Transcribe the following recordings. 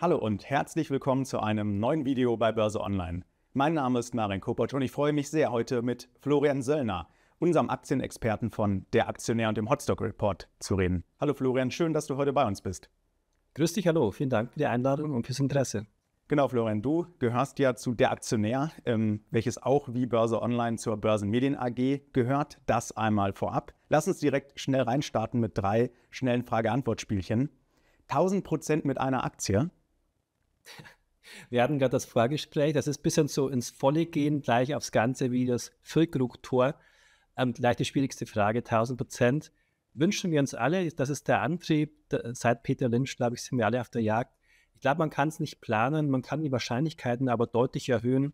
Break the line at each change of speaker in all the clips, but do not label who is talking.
Hallo und herzlich willkommen zu einem neuen Video bei Börse Online. Mein Name ist Marek Kopacz und ich freue mich sehr heute mit Florian Söllner, unserem Aktienexperten von Der Aktionär und dem Hotstock Report zu reden. Hallo Florian, schön, dass du heute bei uns bist. Grüß dich, hallo, vielen Dank für die Einladung und fürs Interesse. Genau, Florian, du gehörst ja zu Der Aktionär, ähm, welches auch wie Börse Online zur Börsenmedien AG gehört. Das einmal vorab. Lass uns direkt schnell reinstarten mit drei schnellen Frage-Antwort-Spielchen. 1000% mit einer Aktie,
Wir hatten gerade das Vorgespräch, das ist ein bisschen so ins Volle gehen, mhm. gleich aufs Ganze wie das Füllkrug-Tor. Ähm, gleich die schwierigste Frage, 1000 Prozent. Wünschen wir uns alle, das ist der Antrieb, seit Peter Lynch, glaube ich, sind wir alle auf der Jagd. Ich glaube, man kann es nicht planen, man kann die Wahrscheinlichkeiten aber deutlich erhöhen.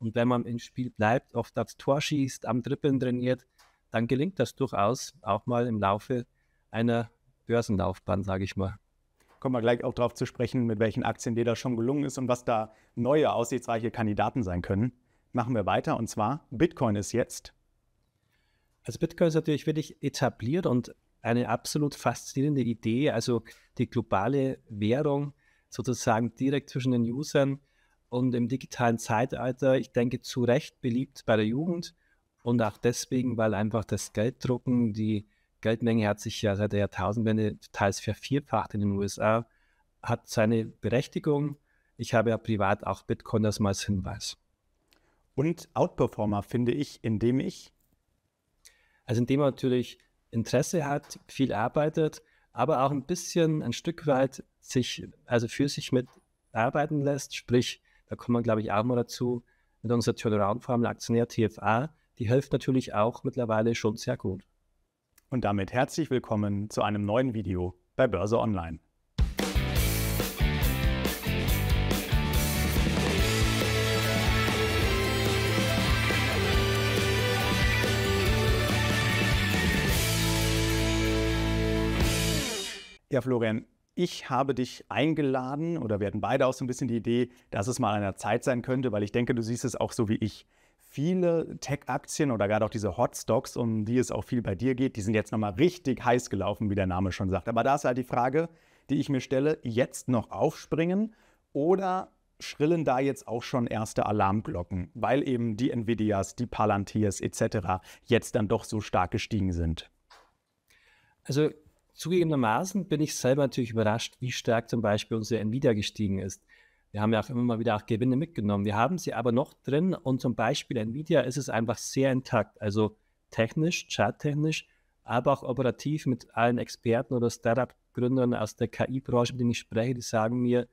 Und wenn man im Spiel bleibt, oft aufs Tor schießt, am Dribbeln trainiert, dann gelingt das durchaus auch mal im Laufe einer Börsenlaufbahn, sage ich mal kommen wir gleich auch darauf zu
sprechen, mit welchen Aktien dir das schon gelungen ist und was da neue, aussichtsreiche Kandidaten sein können.
Machen wir weiter und zwar Bitcoin ist jetzt. Also Bitcoin ist natürlich wirklich etabliert und eine absolut faszinierende Idee. Also die globale Währung sozusagen direkt zwischen den Usern und im digitalen Zeitalter, ich denke, zu Recht beliebt bei der Jugend und auch deswegen, weil einfach das Gelddrucken, die Geldmenge hat sich ja seit der Jahrtausendwende teils vervierfacht in den USA, hat seine Berechtigung. Ich habe ja privat auch Bitcoin das mal als Hinweis. Und Outperformer finde ich, indem ich? Also indem man natürlich Interesse hat, viel arbeitet, aber auch ein bisschen, ein Stück weit sich, also für sich mit arbeiten lässt. Sprich, da kommen wir, glaube ich, auch mal dazu, mit unserer Turnaround-Formel Aktionär TFA, die hilft natürlich auch mittlerweile schon sehr gut und damit herzlich willkommen zu einem neuen Video bei Börse Online.
Ja, Florian, ich habe dich eingeladen oder wir hatten beide auch so ein bisschen die Idee, dass es mal an der Zeit sein könnte, weil ich denke, du siehst es auch so wie ich viele Tech-Aktien oder gerade auch diese Hot-Stocks, um die es auch viel bei dir geht, die sind jetzt nochmal richtig heiß gelaufen, wie der Name schon sagt. Aber da ist halt die Frage, die ich mir stelle, jetzt noch aufspringen oder schrillen da jetzt auch schon erste Alarmglocken, weil eben die Nvidias, die Palantirs etc. jetzt dann doch so stark gestiegen sind?
Also zugegebenermaßen bin ich selber natürlich überrascht, wie stark zum Beispiel unsere Nvidia gestiegen ist. Wir haben ja auch immer mal wieder auch Gewinne mitgenommen. Wir haben sie aber noch drin und zum Beispiel Nvidia ist es einfach sehr intakt. Also technisch, charttechnisch, aber auch operativ mit allen Experten oder Startup-Gründern aus der KI-Branche, mit denen ich spreche, die sagen mir,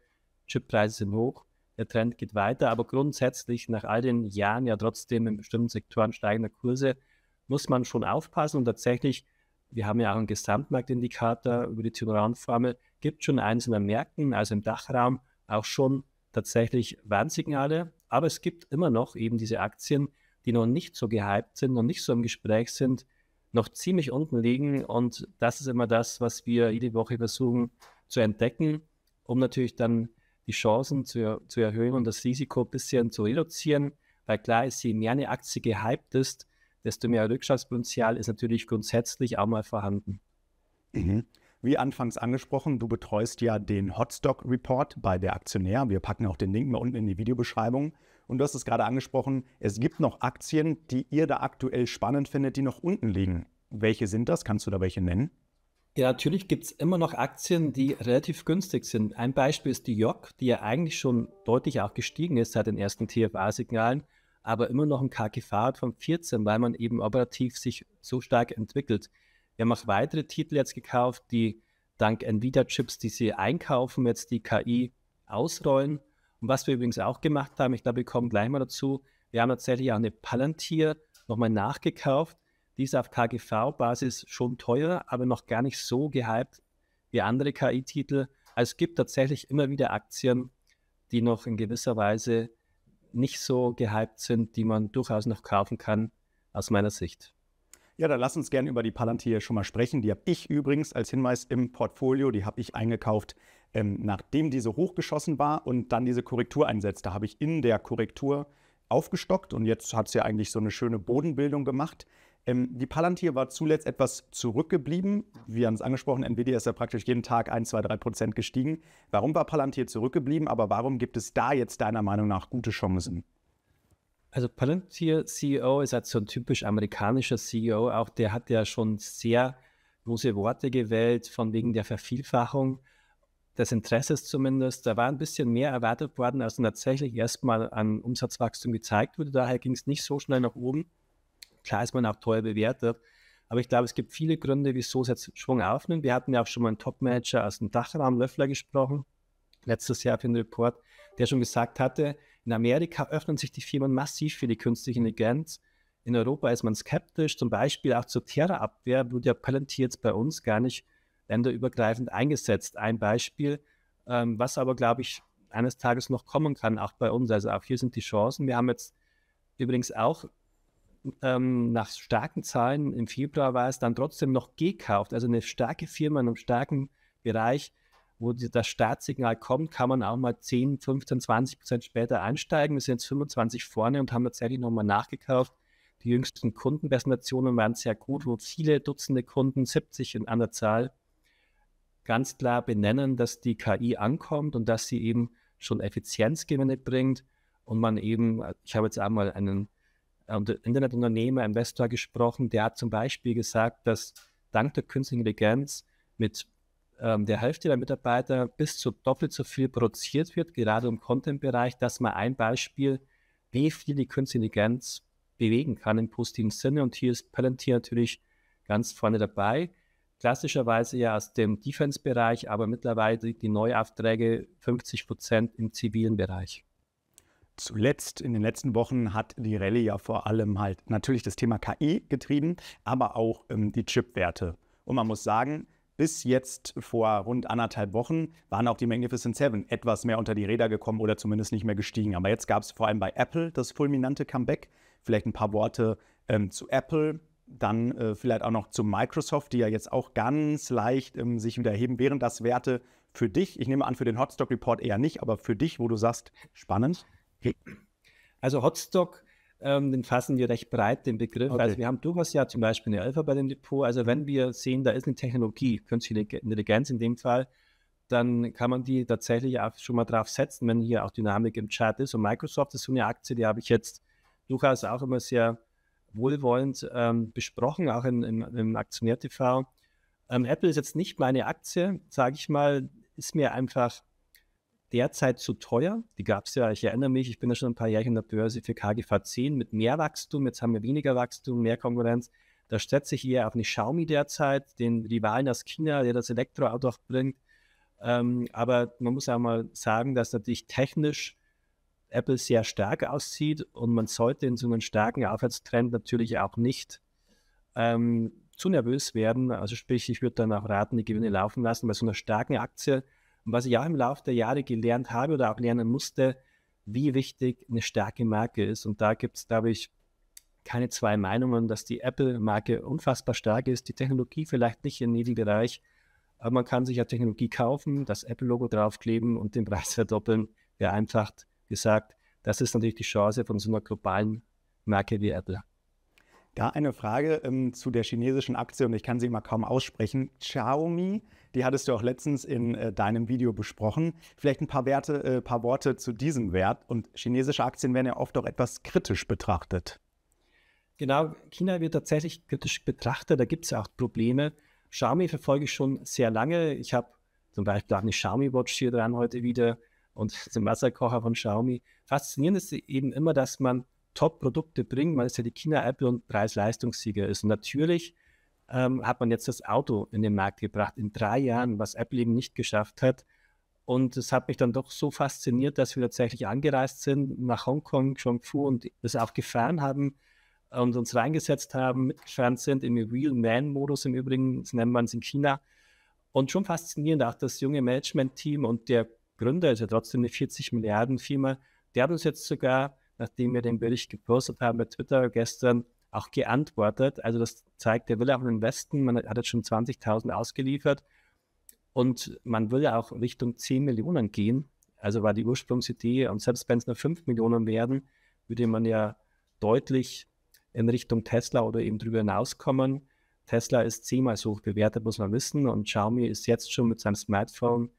Chippreise sind hoch, der Trend geht weiter, aber grundsätzlich nach all den Jahren ja trotzdem in bestimmten Sektoren steigender Kurse muss man schon aufpassen und tatsächlich, wir haben ja auch einen Gesamtmarktindikator über die Zimmeran-Formel, gibt schon einzelne Märkten, also im Dachraum, auch schon tatsächlich Warnsignale. Aber es gibt immer noch eben diese Aktien, die noch nicht so gehypt sind, noch nicht so im Gespräch sind, noch ziemlich unten liegen. Und das ist immer das, was wir jede Woche versuchen zu entdecken, um natürlich dann die Chancen zu, zu erhöhen und das Risiko ein bisschen zu reduzieren. Weil klar ist, je mehr eine Aktie gehypt ist, desto mehr Rückschlagspotenzial ist natürlich grundsätzlich auch mal vorhanden. Mhm. Wie anfangs angesprochen, du betreust ja den Hotstock
Report bei der Aktionär. Wir packen auch den Link mal unten in die Videobeschreibung. Und du hast es gerade angesprochen, es gibt noch Aktien, die ihr da aktuell spannend findet, die noch unten liegen. Welche sind das? Kannst
du da welche nennen? Ja, natürlich gibt es immer noch Aktien, die relativ günstig sind. Ein Beispiel ist die JOC, die ja eigentlich schon deutlich auch gestiegen ist seit den ersten TFA-Signalen, aber immer noch ein KGV von 14, weil man eben operativ sich so stark entwickelt. Wir haben auch weitere Titel jetzt gekauft, die dank Nvidia-Chips, die sie einkaufen, jetzt die KI ausrollen. Und was wir übrigens auch gemacht haben, ich glaube, wir kommen gleich mal dazu, wir haben tatsächlich auch eine Palantir nochmal nachgekauft. Die ist auf KGV-Basis schon teuer, aber noch gar nicht so gehypt wie andere KI-Titel. Also es gibt tatsächlich immer wieder Aktien, die noch in gewisser Weise nicht so gehypt sind, die man durchaus noch kaufen kann, aus meiner Sicht.
Ja, dann lass uns gerne über die Palantir schon mal sprechen. Die habe ich übrigens als Hinweis im Portfolio, die habe ich eingekauft, ähm, nachdem diese hochgeschossen war und dann diese Korrektur einsetzte. Habe ich in der Korrektur aufgestockt und jetzt hat sie ja eigentlich so eine schöne Bodenbildung gemacht. Ähm, die Palantir war zuletzt etwas zurückgeblieben. Wir haben es angesprochen, Nvidia ist ja praktisch jeden Tag 1, 2, 3 Prozent gestiegen. Warum war Palantir zurückgeblieben, aber warum gibt es da jetzt deiner Meinung nach
gute Chancen? also Palantir CEO ist halt so ein typisch amerikanischer CEO, auch der hat ja schon sehr große Worte gewählt, von wegen der Vervielfachung des Interesses zumindest. Da war ein bisschen mehr erwartet worden, als tatsächlich erstmal an Umsatzwachstum gezeigt wurde. Daher ging es nicht so schnell nach oben. Klar ist man auch teuer bewertet, aber ich glaube, es gibt viele Gründe, wieso es jetzt Schwung aufnimmt. Wir hatten ja auch schon mal einen Top-Manager aus dem Dachraum Löffler gesprochen, letztes Jahr für den Report, der schon gesagt hatte, in Amerika öffnen sich die Firmen massiv für die künstliche mhm. Intelligenz. In Europa ist man skeptisch, zum Beispiel auch zur Terrorabwehr wurde ja Palantir jetzt bei uns gar nicht länderübergreifend eingesetzt. Ein Beispiel, ähm, was aber, glaube ich, eines Tages noch kommen kann, auch bei uns. Also auch hier sind die Chancen. Wir haben jetzt übrigens auch ähm, nach starken Zahlen im Februar war es dann trotzdem noch gekauft. Also eine starke Firma in einem starken Bereich wo das Startsignal kommt, kann man auch mal 10, 15, 20 Prozent später einsteigen. Wir sind jetzt 25 vorne und haben tatsächlich nochmal nachgekauft. Die jüngsten Kundenpräsentationen waren sehr gut, wo viele Dutzende Kunden, 70 in, an der Zahl, ganz klar benennen, dass die KI ankommt und dass sie eben schon Effizienzgewinne bringt und man eben, ich habe jetzt einmal einen äh, Internetunternehmer, Investor gesprochen, der hat zum Beispiel gesagt, dass dank der künstlichen Intelligenz mit ähm, der Hälfte der Mitarbeiter bis zu doppelt so viel produziert wird, gerade im Content-Bereich. Das ist mal ein Beispiel, wie viel die Künstliche Intelligenz bewegen kann im positiven Sinne. Und hier ist Palantir natürlich ganz vorne dabei. Klassischerweise ja aus dem Defense-Bereich, aber mittlerweile die Neuaufträge 50 Prozent im zivilen Bereich. Zuletzt in den letzten Wochen hat die
Rallye ja vor allem halt natürlich das Thema KI getrieben, aber auch ähm, die Chip-Werte. Und man muss sagen, bis jetzt vor rund anderthalb Wochen waren auch die Magnificent Seven etwas mehr unter die Räder gekommen oder zumindest nicht mehr gestiegen. Aber jetzt gab es vor allem bei Apple das fulminante Comeback. Vielleicht ein paar Worte ähm, zu Apple, dann äh, vielleicht auch noch zu Microsoft, die ja jetzt auch ganz leicht ähm, sich wieder heben, Wären das Werte für dich, ich nehme an, für den Hotstock
Report eher nicht, aber für dich, wo du sagst, spannend. Also Hotstock ähm, den fassen wir recht breit, den Begriff. Also okay. Also wir haben durchaus ja zum Beispiel eine Alpha bei dem Depot. Also wenn mhm. wir sehen, da ist eine Technologie, künstliche Intelligenz in dem Fall, dann kann man die tatsächlich auch schon mal drauf setzen, wenn hier auch Dynamik im Chart ist. Und Microsoft ist so eine Aktie, die habe ich jetzt durchaus auch immer sehr wohlwollend ähm, besprochen, auch in, in, im Aktionär TV. Ähm, Apple ist jetzt nicht meine Aktie, sage ich mal, ist mir einfach derzeit zu teuer. Die gab es ja, ich erinnere mich, ich bin ja schon ein paar Jahre in der Börse für KGV 10 mit mehr Wachstum. Jetzt haben wir weniger Wachstum, mehr Konkurrenz. Da stellt sich eher auf eine Xiaomi derzeit, den Rivalen aus China, der das Elektroauto auch bringt. Ähm, aber man muss auch mal sagen, dass natürlich technisch Apple sehr stark aussieht und man sollte in so einem starken Aufwärtstrend natürlich auch nicht ähm, zu nervös werden. Also sprich, ich würde dann auch raten, die Gewinne laufen lassen. Bei so einer starken Aktie und was ich auch im Laufe der Jahre gelernt habe oder auch lernen musste, wie wichtig eine starke Marke ist. Und da gibt es, glaube ich, keine zwei Meinungen, dass die Apple-Marke unfassbar stark ist, die Technologie vielleicht nicht in jedem Bereich, aber man kann sich ja Technologie kaufen, das Apple-Logo draufkleben und den Preis verdoppeln, vereinfacht gesagt. Das ist natürlich die Chance von so einer globalen Marke wie Apple.
Da eine Frage ähm, zu der chinesischen Aktie und ich kann sie immer kaum aussprechen. Xiaomi, die hattest du auch letztens in äh, deinem Video besprochen. Vielleicht ein paar, Werte, äh, paar Worte zu diesem Wert. Und chinesische Aktien werden ja oft auch etwas kritisch
betrachtet. Genau, China wird tatsächlich kritisch betrachtet. Da gibt es ja auch Probleme. Xiaomi verfolge ich schon sehr lange. Ich habe zum Beispiel auch eine Xiaomi Watch hier dran heute wieder und den Wasserkocher von Xiaomi. Faszinierend ist eben immer, dass man Top-Produkte bringen, weil es ja die China Apple und Preis-Leistungssieger ist. Und natürlich ähm, hat man jetzt das Auto in den Markt gebracht in drei Jahren, was Apple eben nicht geschafft hat. Und es hat mich dann doch so fasziniert, dass wir tatsächlich angereist sind nach Hongkong, Chongfu und das auch gefahren haben und uns reingesetzt haben, mitgefahren sind im Real Man-Modus im Übrigen, das nennt man es in China. Und schon faszinierend auch das junge Management-Team und der Gründer ist ja trotzdem eine 40 Milliarden Firma. Der hat uns jetzt sogar nachdem wir den Bericht gepostet haben bei Twitter gestern, auch geantwortet. Also das zeigt, der will auch in den Westen, man hat jetzt schon 20.000 ausgeliefert und man will ja auch Richtung 10 Millionen gehen. Also war die Ursprungsidee und selbst wenn es nur 5 Millionen werden, würde man ja deutlich in Richtung Tesla oder eben drüber hinauskommen. Tesla ist zehnmal so hoch bewertet, muss man wissen und Xiaomi ist jetzt schon mit seinem Smartphone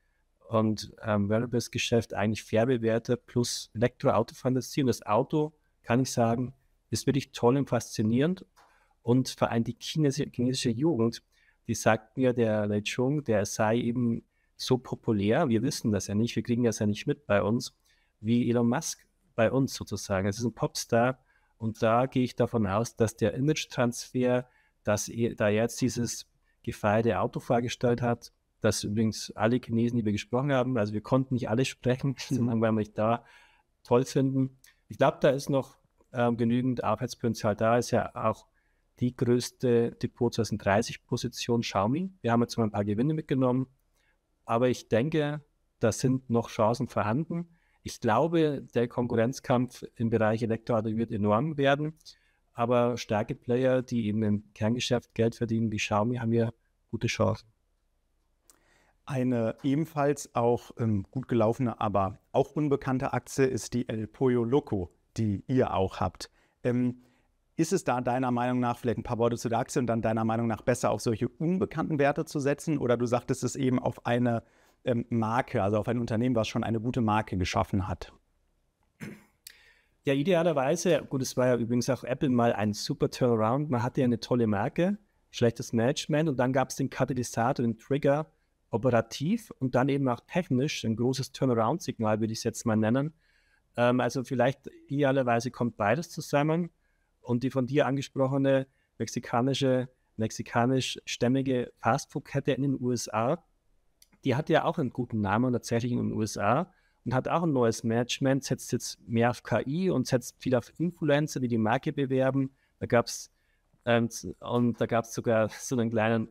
und ähm, Wearables-Geschäft eigentlich fair bewerte plus Elektroautofantasie. Und das Auto, kann ich sagen, ist wirklich toll und faszinierend. Und vor allem die chinesische, chinesische Jugend, die sagt mir, der Lei Chung, der sei eben so populär, wir wissen das ja nicht, wir kriegen das ja nicht mit bei uns, wie Elon Musk bei uns sozusagen. Es ist ein Popstar und da gehe ich davon aus, dass der Image-Transfer, dass er, da jetzt dieses gefeierte Auto vorgestellt hat, dass übrigens alle Chinesen, die wir gesprochen haben, also wir konnten nicht alle sprechen, mhm. weil wir da toll finden. Ich glaube, da ist noch ähm, genügend Arbeitspotenzial da. Ist ja auch die größte Depot 2030 Position Xiaomi. Wir haben jetzt mal ein paar Gewinne mitgenommen, aber ich denke, da sind noch Chancen vorhanden. Ich glaube, der Konkurrenzkampf im Bereich Elektroauto wird enorm werden, aber starke Player, die eben im Kerngeschäft Geld verdienen, wie Xiaomi, haben ja gute Chancen. Eine ebenfalls auch ähm, gut
gelaufene, aber auch unbekannte Aktie ist die El Pollo Loco, die ihr auch habt. Ähm, ist es da deiner Meinung nach vielleicht ein paar Worte zu der Aktie und dann deiner Meinung nach besser auf solche unbekannten Werte zu setzen? Oder du sagtest es eben auf eine ähm, Marke, also auf ein Unternehmen, was schon
eine gute Marke geschaffen hat? Ja, idealerweise, gut, es war ja übrigens auch Apple mal ein super Turnaround. Man hatte ja eine tolle Marke, schlechtes Management und dann gab es den Katalysator, den Trigger operativ und dann eben auch technisch ein großes Turnaround-Signal, würde ich es jetzt mal nennen. Ähm, also vielleicht idealerweise kommt beides zusammen und die von dir angesprochene mexikanische, mexikanischstämmige Fastfood-Kette in den USA, die hat ja auch einen guten Namen tatsächlich in den USA und hat auch ein neues Management, setzt jetzt mehr auf KI und setzt viel auf Influencer, die die Marke bewerben. Da gab es ähm, und da gab es sogar so einen kleinen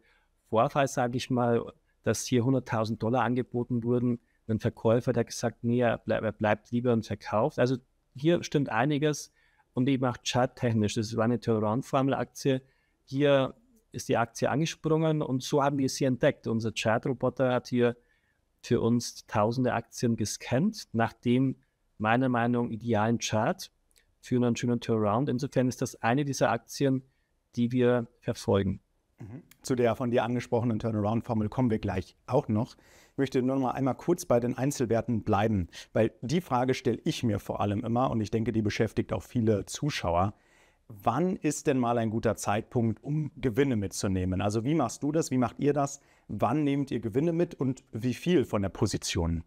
Vorfall, sage ich mal, dass hier 100.000 Dollar angeboten wurden. Ein Verkäufer, der gesagt, hat, nee, er, bleib, er bleibt lieber und verkauft. Also hier stimmt einiges und eben auch charttechnisch. Das war eine Turnaround-Formel-Aktie. Hier ist die Aktie angesprungen und so haben wir sie entdeckt. Unser Chart-Roboter hat hier für uns tausende Aktien gescannt, nach dem meiner Meinung nach idealen Chart für einen schönen Turnaround. Insofern ist das eine dieser Aktien, die wir verfolgen. Zu der von dir
angesprochenen Turnaround-Formel kommen wir gleich auch noch. Ich möchte nur noch mal einmal kurz bei den Einzelwerten bleiben, weil die Frage stelle ich mir vor allem immer und ich denke, die beschäftigt auch viele Zuschauer. Wann ist denn mal ein guter Zeitpunkt, um Gewinne mitzunehmen? Also wie machst du das? Wie macht ihr das? Wann nehmt ihr Gewinne mit und wie viel von der Position?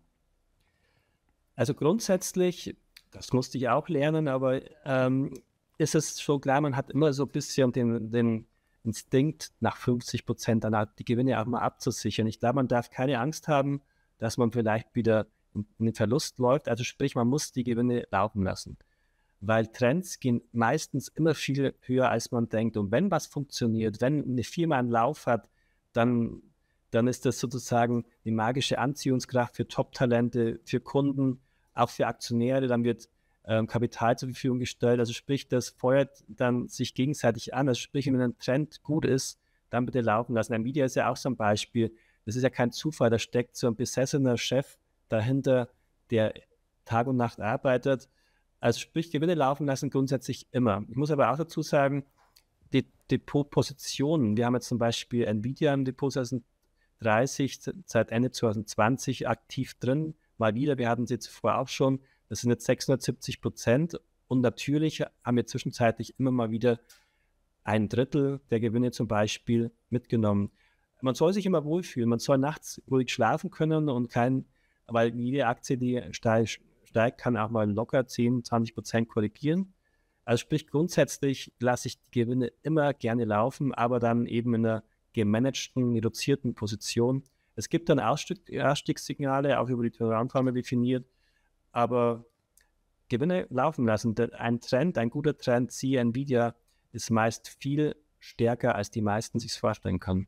Also grundsätzlich, das musste ich auch lernen, aber ähm, ist es schon klar, man hat immer so ein bisschen den, den Instinkt, nach 50 Prozent dann die Gewinne auch mal abzusichern. Ich glaube, man darf keine Angst haben, dass man vielleicht wieder in den Verlust läuft. Also sprich, man muss die Gewinne laufen lassen. Weil Trends gehen meistens immer viel höher, als man denkt. Und wenn was funktioniert, wenn eine Firma einen Lauf hat, dann, dann ist das sozusagen die magische Anziehungskraft für Top-Talente, für Kunden, auch für Aktionäre. Dann wird ähm, Kapital zur Verfügung gestellt. Also sprich, das feuert dann sich gegenseitig an. Also sprich, wenn ein Trend gut ist, dann bitte laufen lassen. Nvidia ist ja auch so ein Beispiel. Das ist ja kein Zufall. Da steckt so ein besessener Chef dahinter, der Tag und Nacht arbeitet. Also sprich, Gewinne laufen lassen grundsätzlich immer. Ich muss aber auch dazu sagen, die Depotpositionen, wir haben jetzt zum Beispiel Nvidia im Depot 30 seit Ende 2020 aktiv drin, mal wieder, wir hatten sie zuvor auch schon, das sind jetzt 670 Prozent. Und natürlich haben wir zwischenzeitlich immer mal wieder ein Drittel der Gewinne zum Beispiel mitgenommen. Man soll sich immer wohlfühlen. Man soll nachts ruhig schlafen können und kein, weil jede Aktie, die steigt, steigt kann auch mal locker 10, 20 Prozent korrigieren. Also sprich, grundsätzlich lasse ich die Gewinne immer gerne laufen, aber dann eben in einer gemanagten, reduzierten Position. Es gibt dann Ausstieg, Ausstiegssignale, auch über die Toleranzfarmer definiert aber Gewinne laufen lassen. Ein Trend, ein guter Trend, siehe Nvidia, ist meist viel stärker, als die meisten sich vorstellen können.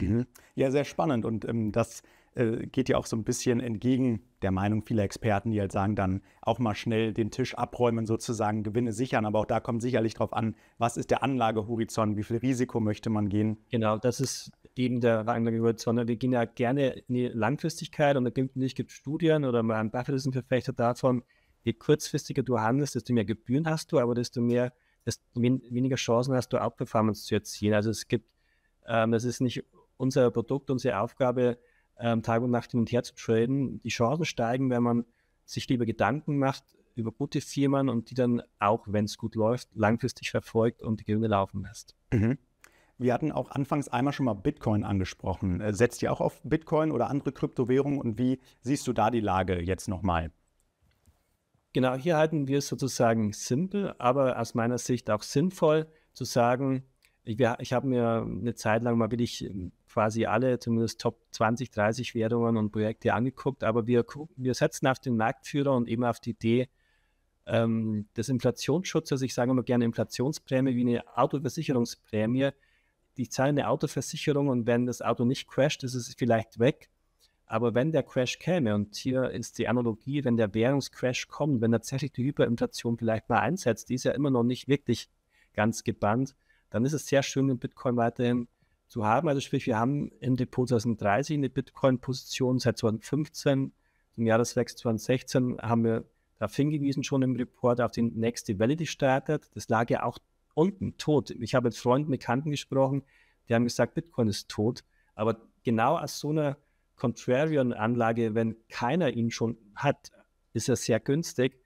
Mhm. Ja, sehr spannend. Und ähm, das äh, geht ja auch so ein bisschen entgegen der Meinung
vieler Experten, die halt sagen, dann auch mal schnell den Tisch abräumen, sozusagen Gewinne sichern. Aber auch da kommt
sicherlich drauf an, was ist der Anlagehorizont, wie viel Risiko möchte man gehen. Genau, das ist neben der Anlagegröße, sondern wir gehen ja gerne in die Langfristigkeit und da gibt es Studien oder man Buffett ist ein Verfechter davon, je kurzfristiger du handelst, desto mehr Gebühren hast du, aber desto mehr, desto weniger Chancen hast du, Outperformance zu erzielen. Also es gibt, ähm, das ist nicht unser Produkt, unsere Aufgabe, ähm, Tag und Nacht hin und her zu traden. Die Chancen steigen, wenn man sich lieber Gedanken macht über gute Firmen und die dann auch, wenn es gut läuft, langfristig verfolgt und die Gewinne laufen lässt. Mhm. Wir hatten auch anfangs einmal schon mal Bitcoin
angesprochen. Äh, setzt ihr auch auf Bitcoin oder andere Kryptowährungen und wie siehst du da die Lage jetzt nochmal?
Genau, hier halten wir es sozusagen simpel, aber aus meiner Sicht auch sinnvoll zu sagen, ich, ich habe mir eine Zeit lang mal wirklich ähm, quasi alle, zumindest Top 20, 30 Währungen und Projekte angeguckt, aber wir, wir setzen auf den Marktführer und eben auf die Idee, ähm, des Inflationsschutzes, ich sage immer gerne Inflationsprämie wie eine Autoversicherungsprämie, die zahlen eine Autoversicherung und wenn das Auto nicht crasht, ist es vielleicht weg. Aber wenn der Crash käme, und hier ist die Analogie, wenn der Währungscrash kommt, wenn tatsächlich die Hyperinflation vielleicht mal einsetzt, die ist ja immer noch nicht wirklich ganz gebannt, dann ist es sehr schön, den Bitcoin weiterhin zu haben. Also sprich, wir haben im Depot 2030 eine Bitcoin-Position seit 2015, im Jahreswechsel 2016 haben wir darauf hingewiesen, schon im Report auf die nächste Welle, die startet. Das lag ja auch unten, tot. Ich habe mit Freunden, Bekannten gesprochen, die haben gesagt, Bitcoin ist tot. Aber genau aus so einer Contrarian-Anlage, wenn keiner ihn schon hat, ist er sehr günstig.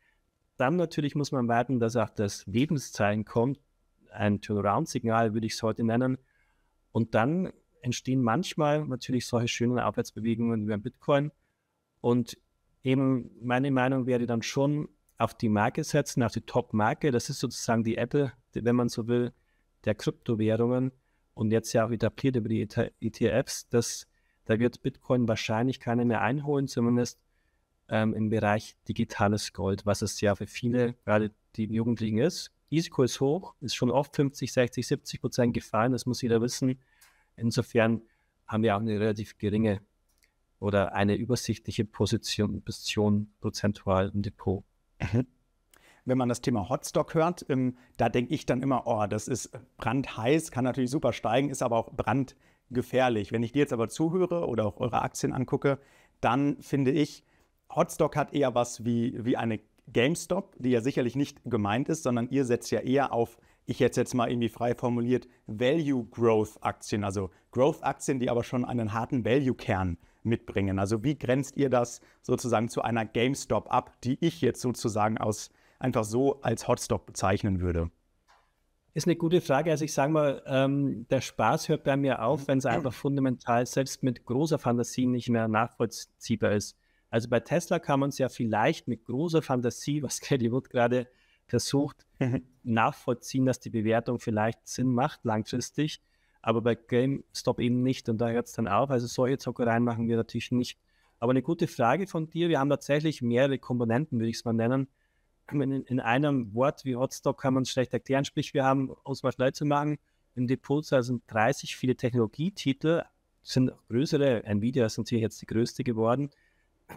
Dann natürlich muss man warten, dass auch das Lebenszeichen kommt. Ein Turnaround-Signal würde ich es heute nennen. Und dann entstehen manchmal natürlich solche schönen Aufwärtsbewegungen wie beim Bitcoin. Und eben meine Meinung wäre dann schon auf die Marke setzen, auf die Top-Marke. Das ist sozusagen die Apple wenn man so will, der Kryptowährungen und jetzt ja auch etabliert über die ETFs, dass da wird Bitcoin wahrscheinlich keine mehr einholen, zumindest ähm, im Bereich digitales Gold, was es ja für viele, gerade die Jugendlichen ist. Risiko ist hoch, ist schon oft 50, 60, 70 Prozent gefallen, das muss jeder wissen. Insofern haben wir auch eine relativ geringe oder eine übersichtliche Position, Position prozentual im Depot. Mhm
wenn man das Thema Hotstock hört, ähm, da denke ich dann immer, oh, das ist brandheiß, kann natürlich super steigen, ist aber auch brandgefährlich. Wenn ich dir jetzt aber zuhöre oder auch eure Aktien angucke, dann finde ich, Hotstock hat eher was wie, wie eine GameStop, die ja sicherlich nicht gemeint ist, sondern ihr setzt ja eher auf, ich jetzt jetzt mal irgendwie frei formuliert, Value Growth Aktien, also Growth Aktien, die aber schon einen harten Value Kern mitbringen. Also wie grenzt ihr das sozusagen zu einer GameStop ab, die ich jetzt sozusagen aus einfach so als Hotstock bezeichnen würde?
Ist eine gute Frage. Also ich sage mal, ähm, der Spaß hört bei mir auf, wenn es einfach fundamental selbst mit großer Fantasie nicht mehr nachvollziehbar ist. Also bei Tesla kann man es ja vielleicht mit großer Fantasie, was Kelly Wood gerade versucht, mhm. nachvollziehen, dass die Bewertung vielleicht Sinn macht langfristig, aber bei GameStop eben nicht und da hört es dann auf. Also solche Zockereien machen wir natürlich nicht. Aber eine gute Frage von dir. Wir haben tatsächlich mehrere Komponenten, würde ich es mal nennen in, in einem Wort wie Hotstock kann man es schlecht erklären. Sprich, wir haben, um es mal schnell zu machen, im Depot 2030 viele Technologietitel, sind auch größere. Nvidia ist natürlich jetzt die größte geworden.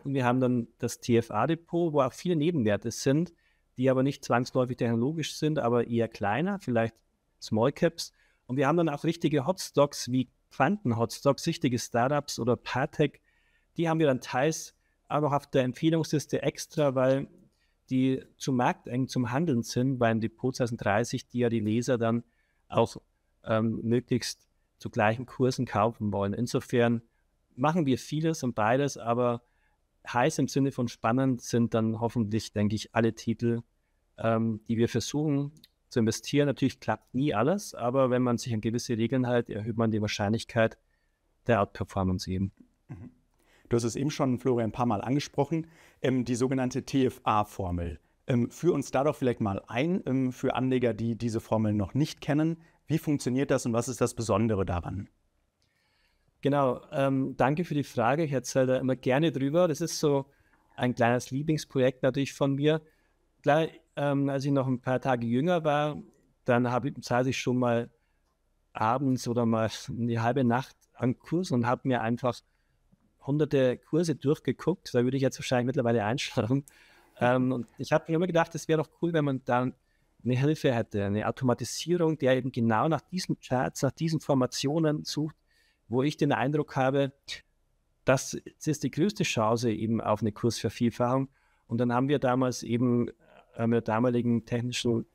Und wir haben dann das TFA-Depot, wo auch viele Nebenwerte sind, die aber nicht zwangsläufig technologisch sind, aber eher kleiner, vielleicht Small Caps. Und wir haben dann auch richtige Hotstocks wie Quanten-Hotstocks, richtige Startups oder Partech. Die haben wir dann teils aber auch auf der Empfehlungsliste extra, weil die zu Markteng zum Handeln sind, beim Depot 2030, die ja die Leser dann auch ähm, möglichst zu gleichen Kursen kaufen wollen. Insofern machen wir vieles und beides, aber heiß im Sinne von spannend sind dann hoffentlich, denke ich, alle Titel, ähm, die wir versuchen zu investieren. Natürlich klappt nie alles, aber wenn man sich an gewisse Regeln hält, erhöht man die Wahrscheinlichkeit der Outperformance eben. Mhm. Du hast es eben schon, Florian, ein paar Mal angesprochen, ähm,
die sogenannte TFA-Formel. Ähm, führ uns da doch vielleicht mal ein ähm, für Anleger, die diese Formel noch nicht kennen. Wie funktioniert das und was ist das Besondere daran?
Genau, ähm, danke für die Frage. Ich erzähle da immer gerne drüber. Das ist so ein kleines Lieblingsprojekt natürlich von mir. Klar, ähm, als ich noch ein paar Tage jünger war, dann habe ich, saß ich schon mal abends oder mal die halbe Nacht an Kurs und habe mir einfach hunderte Kurse durchgeguckt. Da würde ich jetzt wahrscheinlich mittlerweile einschlafen. Ähm, und ich habe mir immer gedacht, es wäre doch cool, wenn man dann eine Hilfe hätte, eine Automatisierung, der eben genau nach diesen Charts, nach diesen Formationen sucht, wo ich den Eindruck habe, das ist die größte Chance eben auf eine Kursvervielfachung. Und dann haben wir damals eben äh, mit damaligen technischen,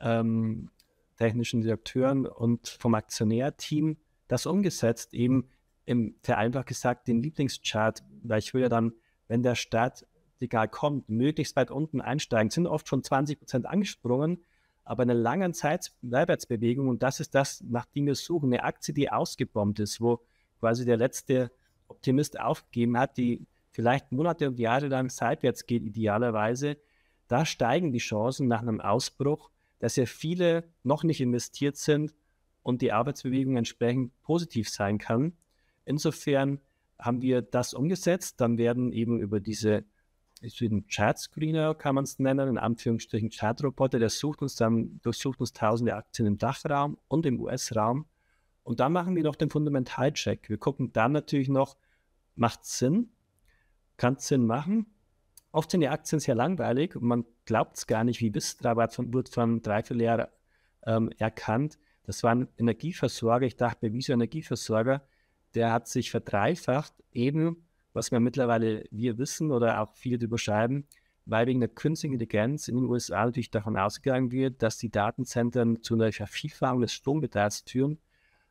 ähm, technischen Redakteuren und vom Aktionärteam das umgesetzt, eben im vereinfacht gesagt den Lieblingschart, weil ich will ja dann, wenn der egal kommt, möglichst weit unten einsteigen. Sind oft schon 20 Prozent angesprungen, aber eine lange Zeit Seitwärtsbewegung und das ist das, nach dem wir suchen. Eine Aktie, die ausgebombt ist, wo quasi der letzte Optimist aufgegeben hat, die vielleicht Monate und Jahre lang seitwärts geht, idealerweise. Da steigen die Chancen nach einem Ausbruch, dass ja viele noch nicht investiert sind und die Arbeitsbewegung entsprechend positiv sein kann. Insofern haben wir das umgesetzt. Dann werden eben über diese ist screener kann man es nennen, in Anführungsstrichen Chart-Roboter, der sucht uns dann, durchsucht uns tausende Aktien im Dachraum und im US-Raum. Und dann machen wir noch den Fundamentalcheck. Wir gucken dann natürlich noch, macht es Sinn? Kann es Sinn machen? Oft sind die Aktien sehr langweilig und man glaubt es gar nicht, wie Wistrabad von, wird von drei, vier Jahren ähm, erkannt. Das waren Energieversorger. Ich dachte mir, wieso Energieversorger? der hat sich verdreifacht, eben, was wir mittlerweile wir wissen oder auch viele darüber schreiben, weil wegen der künstlichen Intelligenz in den USA natürlich davon ausgegangen wird, dass die Datenzentren zu einer Vervielfachung des Strombedarfs führen.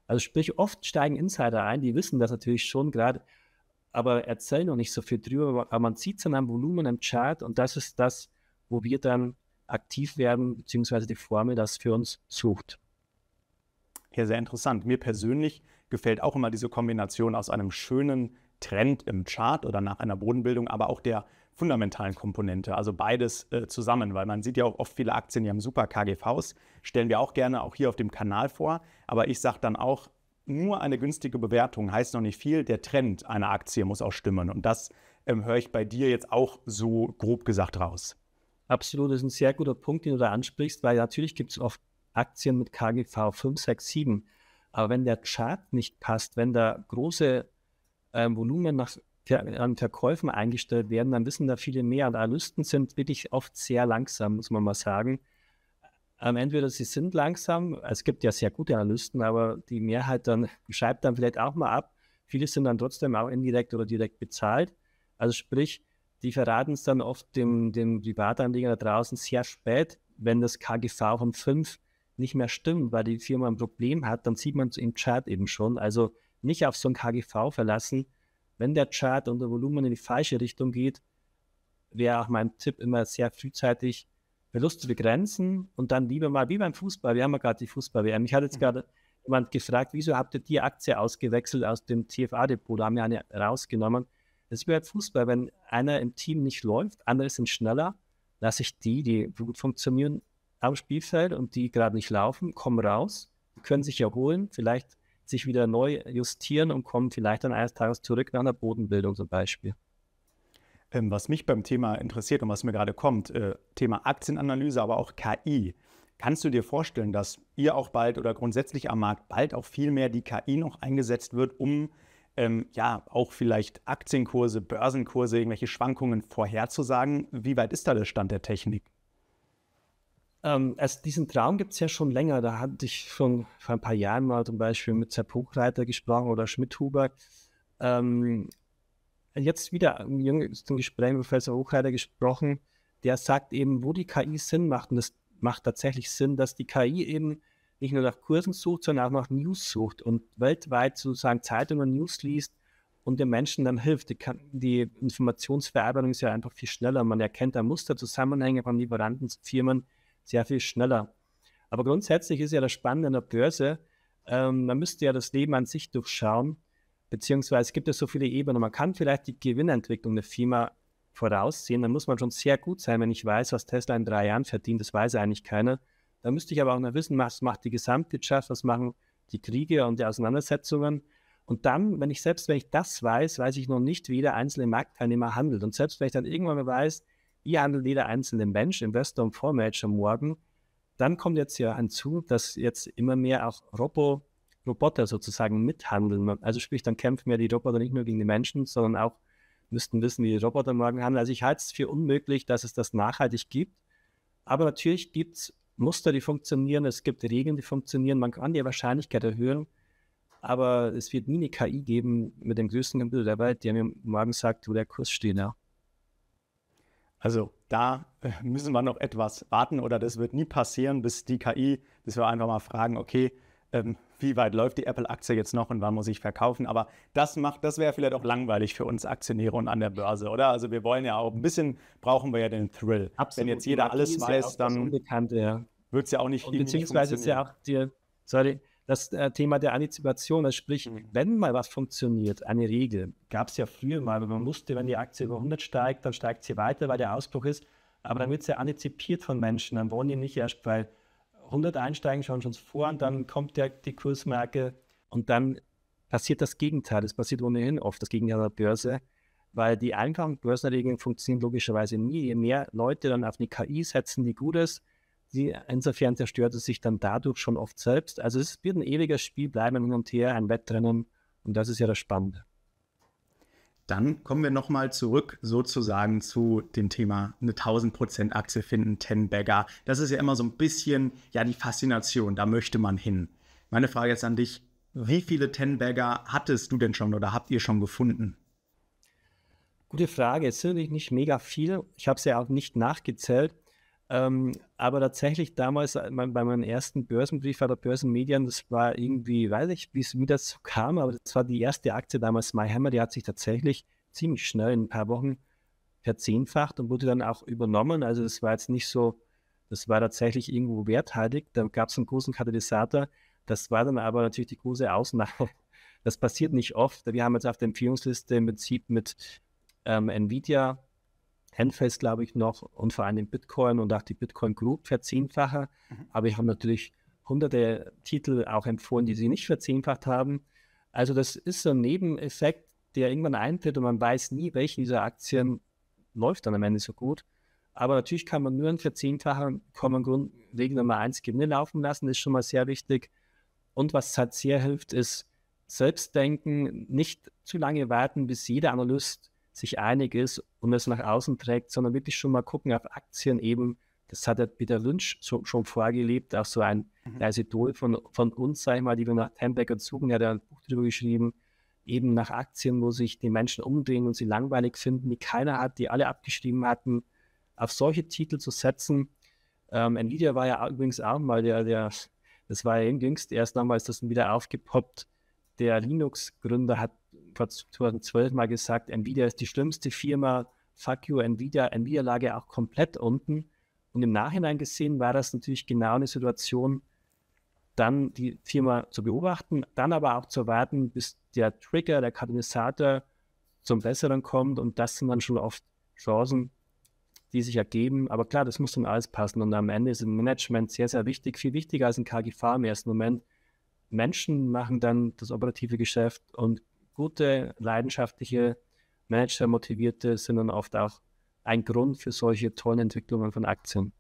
Also sprich, oft steigen Insider ein, die wissen das natürlich schon gerade, aber erzählen noch nicht so viel drüber. Aber man sieht es an einem Volumen im Chart und das ist das, wo wir dann aktiv werden, beziehungsweise die Formel das für uns sucht. Ja, sehr interessant. Mir persönlich gefällt auch immer diese
Kombination aus einem schönen Trend im Chart oder nach einer Bodenbildung, aber auch der fundamentalen Komponente. Also beides äh, zusammen, weil man sieht ja auch oft viele Aktien, die haben super KGVs, stellen wir auch gerne auch hier auf dem Kanal vor. Aber ich sage dann auch, nur eine günstige Bewertung heißt noch nicht viel. Der Trend einer Aktie muss auch stimmen. Und das ähm, höre ich bei dir jetzt auch so
grob gesagt raus. Absolut, das ist ein sehr guter Punkt, den du da ansprichst, weil natürlich gibt es oft Aktien mit KGV 5, 6, 7. Aber wenn der Chart nicht passt, wenn da große äh, Volumen nach Ver an Verkäufen eingestellt werden, dann wissen da viele mehr. Und Analysten sind wirklich oft sehr langsam, muss man mal sagen. Ähm, entweder sie sind langsam, es gibt ja sehr gute Analysten, aber die Mehrheit dann schreibt dann vielleicht auch mal ab. Viele sind dann trotzdem auch indirekt oder direkt bezahlt. Also sprich, die verraten es dann oft dem, dem Privatanleger da draußen sehr spät, wenn das KGV von 5 nicht mehr stimmen, weil die Firma ein Problem hat, dann sieht man es im Chart eben schon. Also nicht auf so ein KGV verlassen. Wenn der Chart und der Volumen in die falsche Richtung geht, wäre auch mein Tipp immer sehr frühzeitig Verluste begrenzen und dann lieber mal, wie beim Fußball, wir haben ja gerade die Fußball-WM. Ich hatte jetzt mhm. gerade jemand gefragt, wieso habt ihr die Aktie ausgewechselt aus dem TFA-Depot? Da haben wir eine rausgenommen. Das ist wie beim Fußball, wenn einer im Team nicht läuft, andere sind schneller, lasse ich die, die gut funktionieren, am Spielfeld und die gerade nicht laufen, kommen raus, können sich erholen, vielleicht sich wieder neu justieren und kommen vielleicht dann eines Tages zurück nach einer Bodenbildung zum Beispiel. Ähm, was mich beim Thema
interessiert und was mir gerade kommt, äh, Thema Aktienanalyse, aber auch KI. Kannst du dir vorstellen, dass ihr auch bald oder grundsätzlich am Markt bald auch viel mehr die KI noch eingesetzt wird, um ähm, ja auch vielleicht Aktienkurse, Börsenkurse, irgendwelche Schwankungen vorherzusagen?
Wie weit ist da der Stand der Technik? ähm, also diesen Traum gibt es ja schon länger. Da hatte ich schon vor ein paar Jahren mal zum Beispiel mit Sepp Hochreiter gesprochen oder Schmidhuber. Ähm, jetzt wieder im jüngsten Gespräch mit Professor Hochreiter gesprochen, der sagt eben, wo die KI Sinn macht. Und es macht tatsächlich Sinn, dass die KI eben nicht nur nach Kursen sucht, sondern auch nach News sucht und weltweit sozusagen Zeitungen und News liest und den Menschen dann hilft. Die, kann, die Informationsverarbeitung ist ja einfach viel schneller. Man erkennt da Muster, Zusammenhänge von Lieferanten, Firmen, sehr viel schneller. Aber grundsätzlich ist ja das Spannende an der Börse, ähm, man müsste ja das Leben an sich durchschauen, beziehungsweise gibt es so viele Ebenen. Man kann vielleicht die Gewinnentwicklung der Firma voraussehen, dann muss man schon sehr gut sein, wenn ich weiß, was Tesla in drei Jahren verdient, das weiß eigentlich keiner. Da müsste ich aber auch noch wissen, was macht die Gesamtwirtschaft, was machen die Kriege und die Auseinandersetzungen. Und dann, wenn ich selbst, wenn ich das weiß, weiß ich noch nicht, wie der einzelne Marktteilnehmer handelt. Und selbst wenn ich dann irgendwann mal weiß, Ihr handelt jeder einzelne Mensch, Investor und Fondsmanager morgen. Dann kommt jetzt ja hinzu, dass jetzt immer mehr auch Robo, Roboter sozusagen mithandeln. Also sprich, dann kämpfen ja die Roboter nicht nur gegen die Menschen, sondern auch müssten wissen, wie die Roboter morgen handeln. Also ich halte es für unmöglich, dass es das nachhaltig gibt. Aber natürlich gibt es Muster, die funktionieren, es gibt Regeln, die funktionieren. Man kann die Wahrscheinlichkeit erhöhen, aber es wird nie eine KI geben mit dem größten Computer der Welt, der mir morgen sagt, wo der Kurs steht. Ja. Also
da äh, müssen wir noch etwas warten oder das wird nie passieren, bis die KI, dass wir einfach mal fragen, okay, ähm, wie weit läuft die Apple-Aktie jetzt noch und wann muss ich verkaufen? Aber das macht, das wäre vielleicht auch langweilig für uns Aktionäre und an der Börse, oder? Also wir wollen ja auch ein bisschen,
brauchen wir ja den Thrill. Absolut. Wenn jetzt jeder alles weiß, ja dann wird es ja auch nicht. Und beziehungsweise nicht ist ja auch dir, sorry, das äh, Thema der Antizipation. Also sprich, mhm. wenn mal was funktioniert, eine Regel, gab es ja früher mal, weil man musste, wenn die Aktie über 100 steigt, dann steigt sie weiter, weil der Ausbruch ist. Aber dann wird sie ja antizipiert von Menschen. Dann wollen die nicht erst bei 100 einsteigen, schauen schon vor und dann kommt der, die Kursmarke und dann passiert das Gegenteil. Das passiert ohnehin oft, das Gegenteil der Börse weil die einfachen Börsenregeln funktionieren logischerweise nie. Je mehr Leute dann auf eine KI setzen, die gut ist, die, insofern zerstört es sich dann dadurch schon oft selbst. Also es wird ein ewiges Spiel bleiben hin und her, ein Wettrennen und das ist ja das Spannende. Dann kommen wir nochmal zurück sozusagen zu dem
Thema eine 1000% Aktie finden, 10 Bagger. Das ist ja immer so ein bisschen, ja, die Faszination, da möchte man hin. Meine Frage jetzt an dich, wie viele 10 Bagger hattest du denn schon oder habt ihr schon gefunden?
Gute Frage, es sind nicht mega viele. Ich habe es ja auch nicht nachgezählt. Ähm, aber tatsächlich damals äh, bei meinem ersten Börsenbrief bei der Börsenmedien, das war irgendwie, weiß ich, wie es mir dazu kam, aber das war die erste Aktie damals, MyHammer, die hat sich tatsächlich ziemlich schnell in ein paar Wochen verzehnfacht und wurde dann auch übernommen. Also das war jetzt nicht so, das war tatsächlich irgendwo werthaltig. Da gab es einen großen Katalysator. Das war dann aber natürlich die große Ausnahme. Das passiert nicht oft. Wir haben jetzt auf der Empfehlungsliste im Prinzip mit ähm, Nvidia Handfest, glaube ich, noch und vor allem Bitcoin und auch die Bitcoin Group verzehnfacher. Mhm. Aber ich habe natürlich hunderte Titel auch empfohlen, die sie nicht verzehnfacht haben. Also das ist so ein Nebeneffekt, der irgendwann eintritt und man weiß nie, welche dieser Aktien läuft dann am Ende so gut. Aber natürlich kann man nur einen verzehnfachen kommen Grund Regel Nummer 1 Gewinne laufen lassen, das ist schon mal sehr wichtig. Und was halt sehr hilft, ist Selbstdenken, nicht zu lange warten, bis jeder Analyst sich einig ist und es nach außen trägt, sondern wirklich schon mal gucken auf Aktien eben. Das hat ja Peter Lynch so, schon vorgelebt, auch so ein mhm. Idol von, von uns, sag ich mal, die wir nach Tembecker zogen, Er hat ein Buch darüber geschrieben, eben nach Aktien, wo sich die Menschen umdrehen und sie langweilig finden, die keiner hat, die alle abgeschrieben hatten, auf solche Titel zu setzen. Ähm, Nvidia war ja übrigens auch mal der, der das war ja jüngst, erst damals ist das wieder aufgepoppt. Der Linux-Gründer hat vor 2012 mal gesagt, Nvidia ist die schlimmste Firma, fuck you Nvidia, Nvidia lag ja auch komplett unten. Und im Nachhinein gesehen war das natürlich genau eine Situation, dann die Firma zu beobachten, dann aber auch zu warten, bis der Trigger, der Katalysator zum Besseren kommt. Und das sind dann schon oft Chancen, die sich ergeben. Aber klar, das muss dann alles passen. Und am Ende ist im Management sehr, sehr wichtig, viel wichtiger als ein KGV im ersten Moment. Menschen machen dann das operative Geschäft und gute, leidenschaftliche Manager, motivierte sind dann oft auch ein Grund für solche tollen Entwicklungen von Aktien.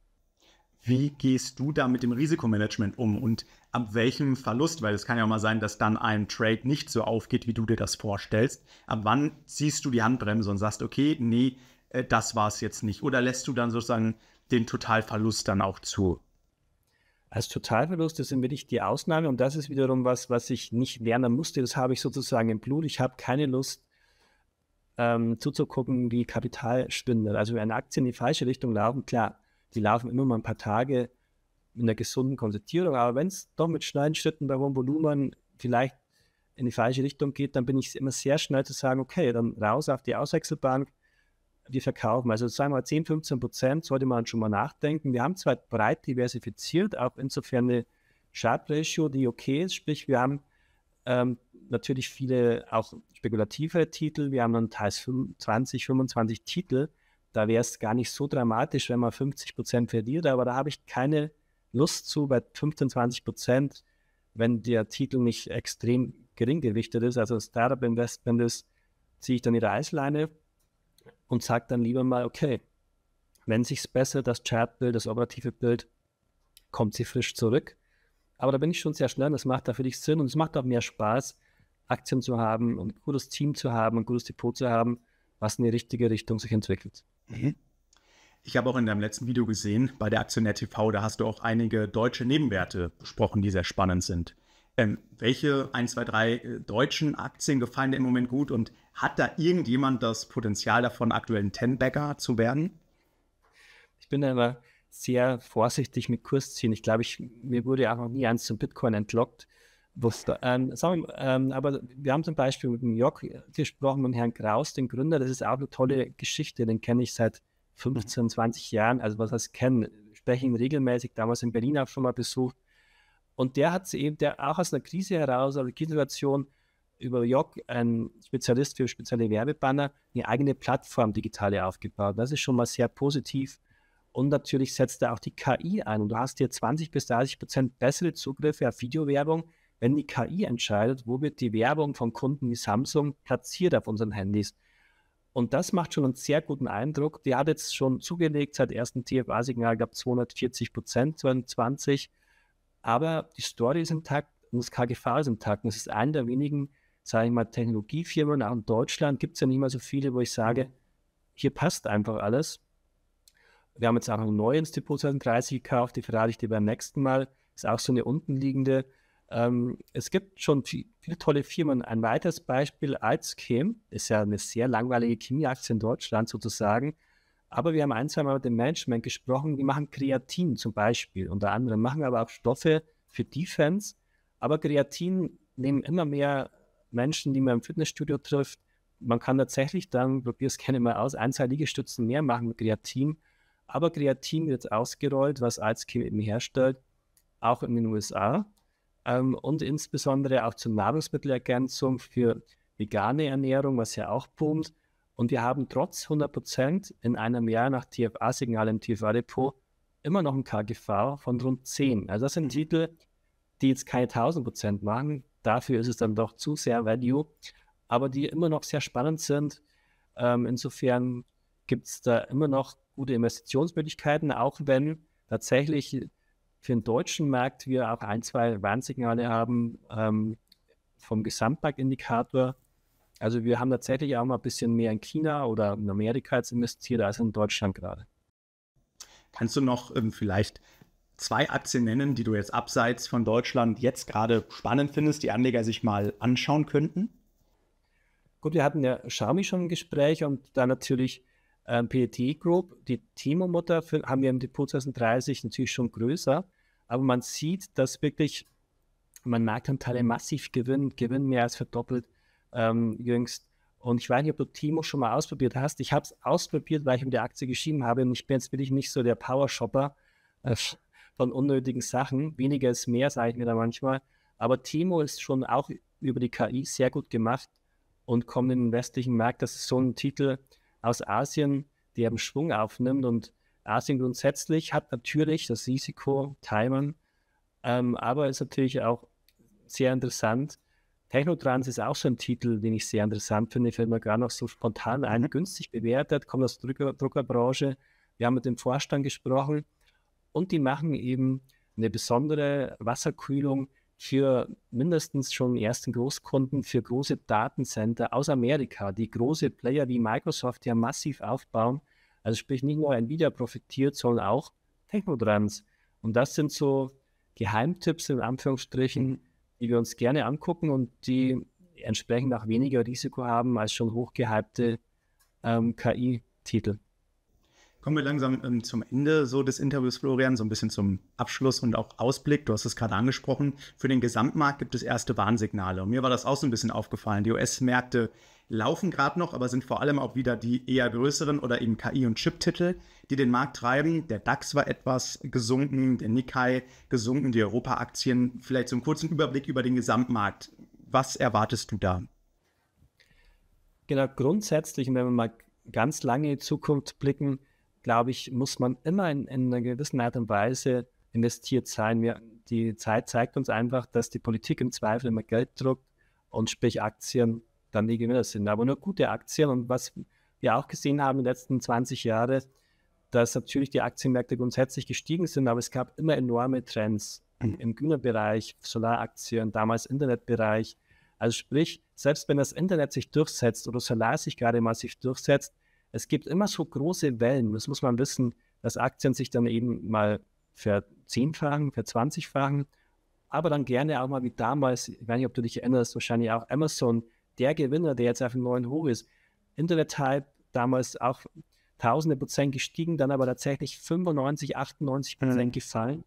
Wie gehst du da mit dem Risikomanagement
um und ab welchem Verlust? Weil es kann ja auch mal sein, dass dann ein Trade nicht so aufgeht, wie du dir das vorstellst. Ab wann ziehst du die Handbremse und sagst, okay, nee, äh, das war es jetzt nicht?
Oder lässt du dann sozusagen den Totalverlust dann auch zu? Als Totalverlust, Totalverluste sind wirklich die Ausnahme und das ist wiederum was, was ich nicht lernen musste. Das habe ich sozusagen im Blut. Ich habe keine Lust ähm, zuzugucken, wie Kapital spindet. Also wenn Aktien in die falsche Richtung laufen, klar, die laufen immer mal ein paar Tage in einer gesunden Konzertierung, aber wenn es doch mit schnellen Schritten bei hohem Volumen vielleicht in die falsche Richtung geht, dann bin ich immer sehr schnell zu sagen, okay, dann raus auf die Auswechselbank, wir verkaufen. Also sagen wir mal 10, 15 Prozent sollte man schon mal nachdenken. Wir haben zwar breit diversifiziert, auch insofern eine Sharp-Ratio, die okay ist. Sprich, wir haben ähm, natürlich viele auch spekulative Titel. Wir haben dann teils 20, 25 Titel. Da wäre es gar nicht so dramatisch, wenn man 50 Prozent verliert, aber da habe ich keine Lust zu bei 15, 20 Prozent, wenn der Titel nicht extrem gering gewichtet ist. Also Startup-Investment ist, ziehe ich dann die Reißleine und sagt dann lieber mal, okay, wenn sich's besser, das Chatbild, das operative Bild, kommt sie frisch zurück. Aber da bin ich schon sehr schnell, und das macht da für dich Sinn und es macht auch mehr Spaß, Aktien zu haben und ein gutes Team zu haben, und ein gutes Depot zu haben, was in die richtige Richtung sich entwickelt. Mhm.
Ich habe auch in deinem letzten Video gesehen, bei der Aktionär TV, da hast du auch einige deutsche Nebenwerte besprochen, die sehr spannend sind ähm, welche 1, 2, 3 deutschen Aktien gefallen dir im Moment gut und hat da irgendjemand das Potenzial davon, aktuell ein Ten-Bagger zu werden?
Ich bin da immer sehr vorsichtig mit Kursziehen. Ich glaube, ich, mir wurde auch noch nie eins zum Bitcoin entlockt. Wusste. ähm, wir, ähm, aber wir haben zum Beispiel mit dem Jörg gesprochen, mit dem Herrn Kraus, den Gründer. Das ist auch eine tolle Geschichte. Den kenne ich seit 15, 20 Jahren. Also, was heißt kennen? Sprechen regelmäßig, damals in Berlin auch schon mal besucht und der hat sie eben, der auch aus einer Krise heraus, aus einer Krisensituation über Jock, ein Spezialist für spezielle Werbebanner, eine eigene Plattform digitale aufgebaut. Das ist schon mal sehr positiv. Und natürlich setzt er auch die KI ein. Und du hast hier 20 bis 30 Prozent bessere Zugriffe auf Videowerbung, wenn die KI entscheidet, wo wird die Werbung von Kunden wie Samsung platziert auf unseren Handys. Und das macht schon einen sehr guten Eindruck. Die hat jetzt schon zugelegt seit ersten TFA-Signal, gab 240 Prozent 2020 aber die Story ist intakt und das KGV ist intakt. Und das ist eine der wenigen, sage ich mal, Technologiefirmen, auch in Deutschland gibt es ja nicht mal so viele, wo ich sage, hier passt einfach alles. Wir haben jetzt auch ein neues Depot 30 gekauft, die verrate ich dir beim nächsten Mal. Ist auch so eine untenliegende. Ähm, es gibt schon viel, viele tolle Firmen. Ein weiteres Beispiel, Alzchem, ist ja eine sehr langweilige Chemieaktie in Deutschland sozusagen, aber wir haben ein, zwei Mal mit dem Management gesprochen, die machen Kreatin zum Beispiel unter anderem, machen aber auch Stoffe für Defense. Aber Kreatin nehmen immer mehr Menschen, die man im Fitnessstudio trifft. Man kann tatsächlich dann, probier es gerne mal aus, ein, zwei Liegestützen mehr machen mit Kreatin. Aber Kreatin wird ausgerollt, was Alzkim eben herstellt, auch in den USA. Ähm, und insbesondere auch zur Nahrungsmittelergänzung für vegane Ernährung, was ja auch boomt. Und wir haben trotz 100 in einem Jahr nach TFA-Signal im TFA-Depot immer noch ein KGV von rund 10. Also das sind mhm. Titel, die jetzt keine 1000 machen. Dafür ist es dann doch zu sehr Value, aber die immer noch sehr spannend sind. Ähm, insofern gibt es da immer noch gute Investitionsmöglichkeiten, auch wenn tatsächlich für den deutschen Markt wir auch ein, zwei Warnsignale haben ähm, vom Gesamtmarktindikator also wir haben tatsächlich auch mal ein bisschen mehr in China oder in Amerika jetzt investiert als in Deutschland gerade. Kannst du noch ähm, vielleicht zwei Aktien nennen, die du jetzt abseits
von Deutschland jetzt gerade spannend findest, die Anleger sich mal anschauen könnten?
Gut, wir hatten ja Xiaomi schon ein Gespräch und dann natürlich ähm, PET Group. Die Timo-Mutter haben wir im Depot 2030 natürlich schon größer, aber man sieht, dass wirklich man Marktanteile massiv gewinnen, Gewinn mehr als verdoppelt ähm, jüngst. Und ich weiß nicht, ob du Timo schon mal ausprobiert hast. Ich habe es ausprobiert, weil ich um die Aktie geschrieben habe. Und ich bin jetzt wirklich nicht so der Power-Shopper äh, von unnötigen Sachen. Weniger ist mehr, sage ich mir da manchmal. Aber Timo ist schon auch über die KI sehr gut gemacht und kommt in den westlichen Markt. Das ist so ein Titel aus Asien, der einen Schwung aufnimmt. Und Asien grundsätzlich hat natürlich das Risiko, Timern, ähm, aber ist natürlich auch sehr interessant Technotrans ist auch so ein Titel, den ich sehr interessant finde, fällt mir gar noch so spontan ein, mhm. günstig bewertet, kommt aus der Drucker Druckerbranche. Wir haben mit dem Vorstand gesprochen und die machen eben eine besondere Wasserkühlung für mindestens schon ersten Großkunden, für große Datencenter aus Amerika, die große Player wie Microsoft ja massiv aufbauen. Also sprich, nicht nur Nvidia profitiert, sondern auch Technotrans. Und das sind so Geheimtipps in Anführungsstrichen, mhm die wir uns gerne angucken und die mhm. entsprechend auch weniger Risiko haben als schon hochgehypte ähm, KI-Titel kommen
wir langsam ähm, zum Ende so des Interviews, Florian, so ein bisschen zum Abschluss und auch Ausblick. Du hast es gerade angesprochen. Für den Gesamtmarkt gibt es erste Warnsignale. Und mir war das auch so ein bisschen aufgefallen. Die US-Märkte laufen gerade noch, aber sind vor allem auch wieder die eher größeren oder eben KI- und Chip-Titel, die den Markt treiben. Der DAX war etwas gesunken, der Nikkei gesunken, die Europa-Aktien. Vielleicht so einen kurzen Überblick über den Gesamtmarkt. Was erwartest du da?
Genau, grundsätzlich, wenn wir mal ganz lange in die Zukunft blicken, glaube ich, muss man immer in, in, einer gewissen Art und Weise investiert sein. Wir, die Zeit zeigt uns einfach, dass die Politik im Zweifel immer Geld druckt und sprich Aktien dann die Gewinner sind. Aber nur gute Aktien und was wir auch gesehen haben in den letzten 20 Jahren, dass natürlich die Aktienmärkte grundsätzlich gestiegen sind, aber es gab immer enorme Trends mhm. im Güterbereich, Solaraktien, damals Internetbereich. Also sprich, selbst wenn das Internet sich durchsetzt oder Solar sich gerade massiv durchsetzt, es gibt immer so große Wellen. Das muss man wissen, dass Aktien sich dann eben mal verzehnfachen, verzwanzigfachen, aber dann gerne auch mal wie damals, ich weiß nicht, ob du dich erinnerst, wahrscheinlich auch Amazon, der Gewinner, der jetzt auf einem neuen Hoch ist. Internet-Hype damals auch tausende Prozent gestiegen, dann aber tatsächlich 95, 98 Prozent mhm. gefallen,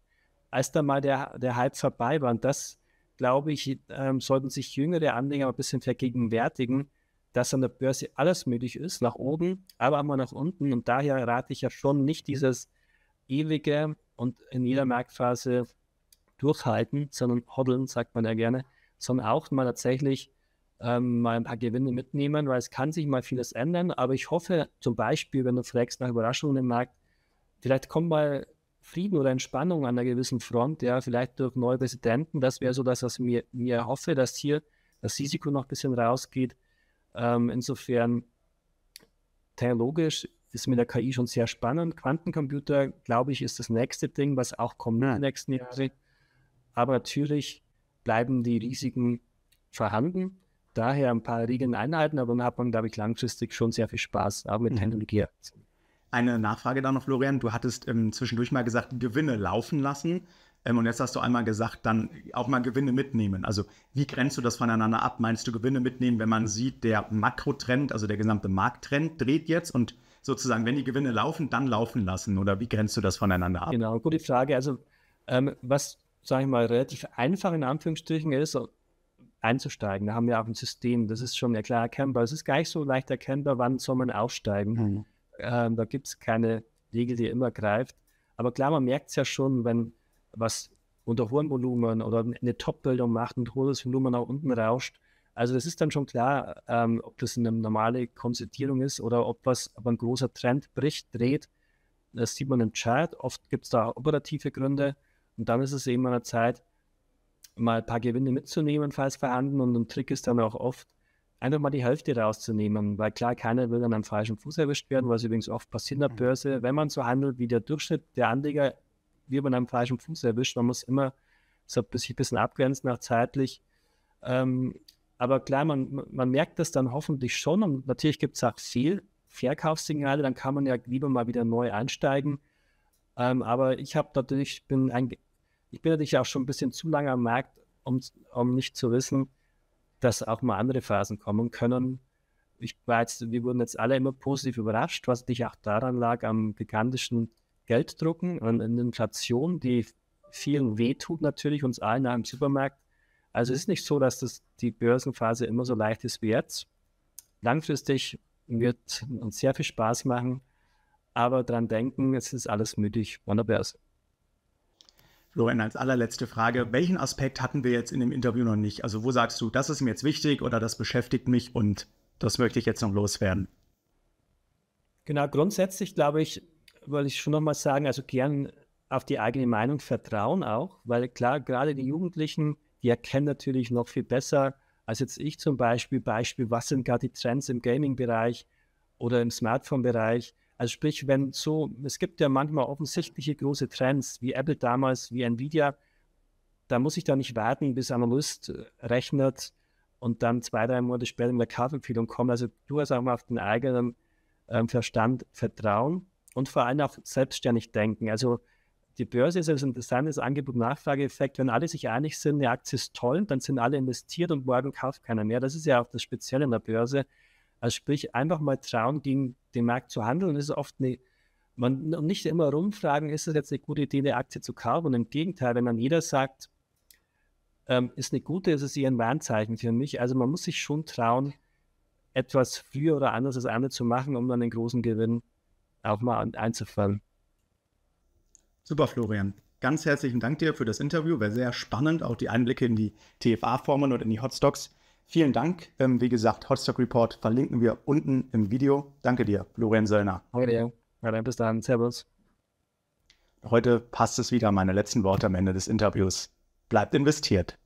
als dann mal der, der Hype vorbei war. Und das, glaube ich, ähm, sollten sich jüngere Anleger ein bisschen vergegenwärtigen, dass an der Börse alles möglich ist, nach oben, aber auch mal nach unten. Und daher rate ich ja schon nicht dieses ewige und in jeder Marktphase durchhalten, sondern hoddeln, sagt man ja gerne, sondern auch mal tatsächlich ähm, mal ein paar Gewinne mitnehmen, weil es kann sich mal vieles ändern. Aber ich hoffe zum Beispiel, wenn du fragst nach Überraschungen im Markt, vielleicht kommt mal Frieden oder Entspannung an einer gewissen Front, ja, vielleicht durch neue Präsidenten. Das wäre so das, was mir, mir hoffe, dass hier das Risiko noch ein bisschen rausgeht. Ähm, insofern, technologisch ist mit der KI schon sehr spannend. Quantencomputer, glaube ich, ist das nächste Ding, was auch kommt ja. in den nächsten Jahren. Aber natürlich bleiben die Risiken vorhanden. Daher ein paar Regeln einhalten, aber dann hat man, glaube ich, langfristig schon sehr viel Spaß, auch mit mhm. Technologie. Eine Nachfrage da
noch, Florian. Du hattest ähm, zwischendurch mal gesagt, Gewinne laufen lassen. Ähm, und jetzt hast du einmal gesagt, dann auch mal Gewinne mitnehmen. Also wie grenzt du das voneinander ab? Meinst du Gewinne mitnehmen, wenn man sieht, der Makrotrend, also der gesamte Markttrend dreht jetzt und sozusagen, wenn die Gewinne laufen, dann laufen
lassen? Oder wie grenzt du das voneinander ab? Genau, gute Frage. Also ähm, was, sage ich mal, relativ einfach in Anführungsstrichen ist, einzusteigen. Da haben wir auch ein System, das ist schon ja klar erkennbar. Es ist gar nicht so leicht erkennbar, wann soll man aussteigen. Mhm. Ähm, da gibt es keine Regel, die immer greift. Aber klar, man merkt es ja schon, wenn was unter hohem Volumen oder eine Top-Bildung macht und hohes Volumen nach unten rauscht. Also das ist dann schon klar, ähm, ob das eine normale Konzertierung ist oder ob was, ob ein großer Trend bricht, dreht. Das sieht man im Chart. Oft gibt es da operative Gründe. Und dann ist es eben an der Zeit, mal ein paar Gewinne mitzunehmen, falls vorhanden. Und ein Trick ist dann auch oft, einfach mal die Hälfte rauszunehmen, weil klar, keiner will dann am falschen Fuß erwischt werden, was übrigens oft passiert in der mhm. Börse. Wenn man so handelt wie der Durchschnitt der Anleger wie man am falschen Fuß erwischt. Man muss immer so ein bisschen abgrenzen nach zeitlich. Ähm, aber klar, man, man merkt das dann hoffentlich schon. Und natürlich gibt es auch viel Verkaufssignale, dann kann man ja lieber mal wieder neu einsteigen. Ähm, aber ich habe natürlich, bin ein, ich bin natürlich auch schon ein bisschen zu lange am Markt, um, um nicht zu wissen, dass auch mal andere Phasen kommen können. Ich war wir wurden jetzt alle immer positiv überrascht, was dich auch daran lag, am gigantischen Geld drucken und eine Inflation, die vielen wehtut natürlich, uns allen im Supermarkt. Also es ist nicht so, dass das die Börsenphase immer so leicht ist wie jetzt. Langfristig wird uns sehr viel Spaß machen, aber daran denken, es ist alles müdig von der Börse. Florian, als allerletzte Frage, welchen
Aspekt hatten wir jetzt in dem Interview noch nicht? Also wo sagst du, das ist mir jetzt wichtig oder das beschäftigt mich und das möchte ich jetzt noch loswerden?
Genau, grundsätzlich glaube ich, wollte ich schon nochmal sagen, also gern auf die eigene Meinung vertrauen auch, weil klar, gerade die Jugendlichen, die erkennen natürlich noch viel besser als jetzt ich zum Beispiel, Beispiel, was sind gerade die Trends im Gaming-Bereich oder im Smartphone-Bereich. Also sprich, wenn so, es gibt ja manchmal offensichtliche große Trends, wie Apple damals, wie Nvidia, da muss ich da nicht warten, bis Analyst äh, rechnet und dann zwei, drei Monate später mit der Kaufempfehlung kommt. Also du hast auch mal auf den eigenen äh, Verstand Vertrauen und vor allem auch selbstständig denken. Also die Börse ist also ein interessantes Angebot-Nachfrage-Effekt. Wenn alle sich einig sind, eine Aktie ist toll, dann sind alle investiert und morgen kauft keiner mehr. Das ist ja auch das Spezielle in der Börse. Also sprich, einfach mal trauen, gegen den Markt zu handeln. Das ist oft eine, man nicht immer rumfragen, ist es jetzt eine gute Idee, eine Aktie zu kaufen. Und im Gegenteil, wenn dann jeder sagt, ähm, ist eine gute, ist es eher ein Warnzeichen für mich. Also man muss sich schon trauen, etwas früher oder anders als andere zu machen, um dann den großen Gewinn auch mal einzufallen. Super, Florian. Ganz herzlichen Dank dir für das Interview. War sehr spannend,
auch die Einblicke in die TFA-Formen und in die Hotstocks. Vielen Dank. Ähm, wie gesagt, Hotstock Report verlinken wir unten im Video. Danke dir, Florian Söllner.
Danke dir. Ja, bis dann. Servus.
Heute passt es wieder, meine letzten Worte am Ende des Interviews. Bleibt investiert.